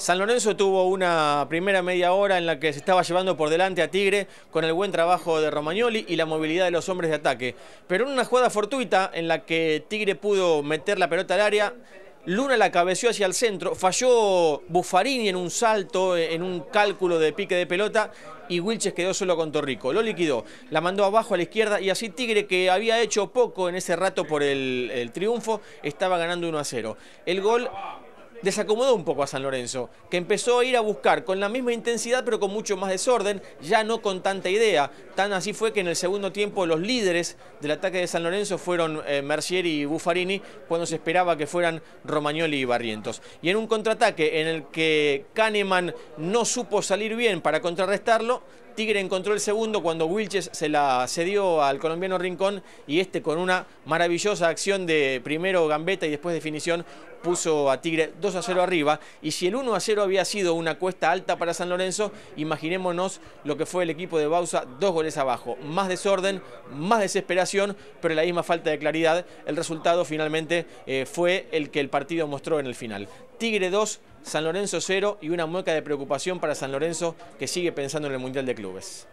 San Lorenzo tuvo una primera media hora en la que se estaba llevando por delante a Tigre con el buen trabajo de Romagnoli y la movilidad de los hombres de ataque. Pero en una jugada fortuita en la que Tigre pudo meter la pelota al área, Luna la cabeció hacia el centro, falló Buffarini en un salto, eh, en un cálculo de pique de pelota y Wilches quedó solo con Torrico. Lo liquidó, la mandó abajo a la izquierda y así Tigre, que había hecho poco en ese rato por el, triunfo, estaba ganando 1 a 0. El gol desacomodó un poco a San Lorenzo, que empezó a ir a buscar con la misma intensidad pero con mucho más desorden, ya no con tanta idea. Tan así fue que en el segundo tiempo los líderes del ataque de San Lorenzo fueron eh, Mercier y Buffarini cuando se esperaba que fueran Romagnoli y Barrientos. Y en un contraataque en el que Kahneman no supo salir bien para contrarrestarlo, Tigre encontró el segundo cuando Wilches se la cedió al colombiano Rincón y este con una maravillosa acción de primero gambeta y después definición puso a Tigre 2 a 0 arriba. Y si el 1 a 0 había sido una cuesta alta para San Lorenzo, imaginémonos lo que fue el equipo de Bausa, dos goles abajo. Más desorden, más desesperación, pero la misma falta de claridad. El resultado finalmente eh, fue el que el partido mostró en el final. Tigre 2, San Lorenzo 0 y una mueca de preocupación para San Lorenzo que sigue pensando en el Mundial de Clubes.